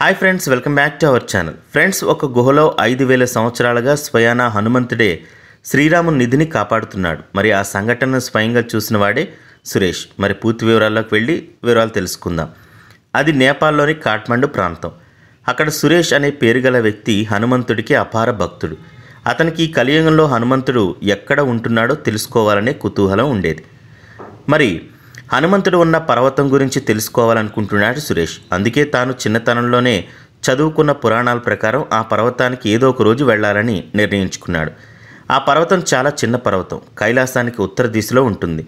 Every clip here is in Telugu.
hi friends welcome back to our channel friends ఒక గుహలో ఐదు వేల సంవత్సరాలుగా స్వయాన హనుమంతుడే శ్రీరాము నిధిని కాపాడుతున్నాడు మరి ఆ సంఘటనను స్వయంగా చూసిన వాడే సురేష్ మరి పూర్తి వివరాల్లోకి వెళ్ళి వివరాలు తెలుసుకుందాం అది నేపాల్లోని కాఠ్మండు ప్రాంతం అక్కడ సురేష్ అనే పేరు గల వ్యక్తి హనుమంతుడికి అపార భక్తుడు అతనికి ఈ కలియుగంలో హనుమంతుడు ఎక్కడ ఉంటున్నాడో తెలుసుకోవాలనే కుతూహలం ఉండేది మరి హనుమంతుడు ఉన్న పర్వతం గురించి తెలుసుకోవాలనుకుంటున్నాడు సురేష్ అందుకే తాను చిన్నతనంలోనే చదువుకున్న పురాణాల ప్రకారం ఆ పర్వతానికి ఏదో ఒక రోజు వెళ్లాలని నిర్ణయించుకున్నాడు ఆ పర్వతం చాలా చిన్న పర్వతం కైలాసానికి ఉత్తర దిశలో ఉంటుంది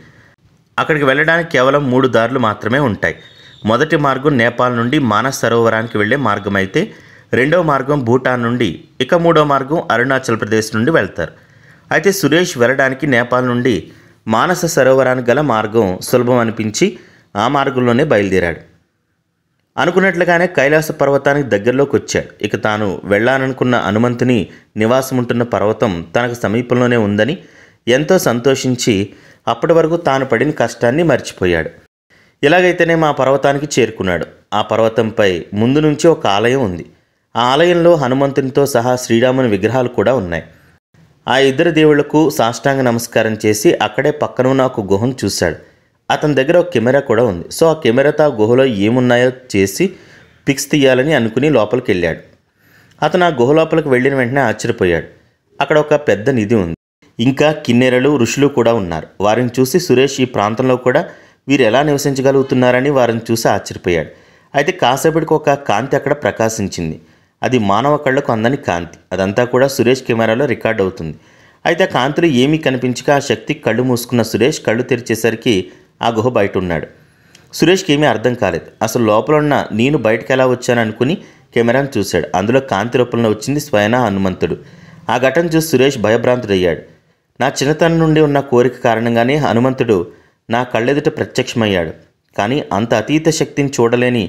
అక్కడికి వెళ్ళడానికి కేవలం మూడు దారులు మాత్రమే ఉంటాయి మొదటి మార్గం నేపాల్ నుండి మానస సరోవరానికి వెళ్లే మార్గం అయితే రెండవ మార్గం భూటాన్ నుండి ఇక మూడో మార్గం అరుణాచల్ ప్రదేశ్ నుండి వెళ్తారు అయితే సురేష్ వెళ్ళడానికి నేపాల్ నుండి మానస సరోవరానికి గల మార్గం సులభం అనిపించి ఆ మార్గంలోనే బయలుదేరాడు అనుకున్నట్లుగానే కైలాస పర్వతానికి దగ్గరలోకి వచ్చాడు ఇక తాను వెళ్ళాలనుకున్న హనుమంతుని నివాసం ఉంటున్న పర్వతం తనకు సమీపంలోనే ఉందని ఎంతో సంతోషించి అప్పటి వరకు తాను పడిన కష్టాన్ని మర్చిపోయాడు ఇలాగైతేనే మా పర్వతానికి చేరుకున్నాడు ఆ పర్వతంపై ముందు నుంచి ఒక ఆలయం ఉంది ఆ ఆలయంలో హనుమంతునితో సహా శ్రీరాముని విగ్రహాలు కూడా ఉన్నాయి ఆ ఇద్దరు దేవుళ్లకు సాష్టాంగ నమస్కారం చేసి అక్కడే ఉన్న ఒక గుహను చూశాడు అతని దగ్గర ఒక కెమెరా కూడా ఉంది సో ఆ కెమెరాతో ఆ గుహలో ఏమున్నాయో చేసి పిక్స్ తీయాలని అనుకుని లోపలికి వెళ్ళాడు అతను ఆ గుహ లోపలికి వెళ్ళిన వెంటనే ఆశ్చర్యపోయాడు అక్కడ ఒక పెద్ద నిధి ఉంది ఇంకా కిన్నెరలు ఋషులు కూడా ఉన్నారు వారిని చూసి సురేష్ ఈ ప్రాంతంలో కూడా వీరు ఎలా నివసించగలుగుతున్నారని వారిని చూసి ఆశ్చర్యపోయాడు అయితే కాసేపటికి ఒక కాంతి అక్కడ ప్రకాశించింది అది మానవ కళ్ళకు అందని కాంతి అదంతా కూడా సురేష్ కెమెరాలో రికార్డ్ అవుతుంది అయితే ఆ కాంతిలో ఏమీ కనిపించక ఆ శక్తి కళ్ళు మూసుకున్న సురేష్ కళ్ళు తెరిచేసరికి ఆ గుహ బయట ఉన్నాడు సురేష్కి ఏమీ అర్థం కాలేదు అసలు లోపల ఉన్న నేను బయటకు ఎలా వచ్చాను అనుకుని కెమెరాను చూశాడు అందులో కాంతి రూపంలో వచ్చింది స్వయన హనుమంతుడు ఆ ఘటన చూసి సురేష్ భయభ్రాంతుడయ్యాడు నా చిన్నతనం నుండి ఉన్న కోరిక కారణంగానే హనుమంతుడు నా కళ్ళెదుట ప్రత్యక్షమయ్యాడు కానీ అంత అతీత శక్తిని చూడలేని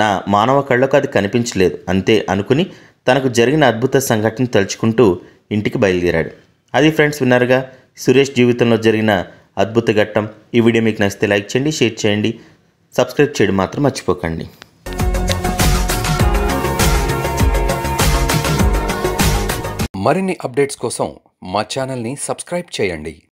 నా మానవ కళ్ళకు అది కనిపించలేదు అంతే అనుకుని తనకు జరిగిన అద్భుత సంఘటన తలుచుకుంటూ ఇంటికి బయలుదేరాడు అది ఫ్రెండ్స్ విన్నారుగా సురేష్ జీవితంలో జరిగిన అద్భుత ఘట్టం ఈ వీడియో మీకు నచ్చితే లైక్ చేయండి షేర్ చేయండి సబ్స్క్రైబ్ చేయడం మాత్రం మర్చిపోకండి మరిన్ని అప్డేట్స్ కోసం మా ఛానల్ని సబ్స్క్రైబ్ చేయండి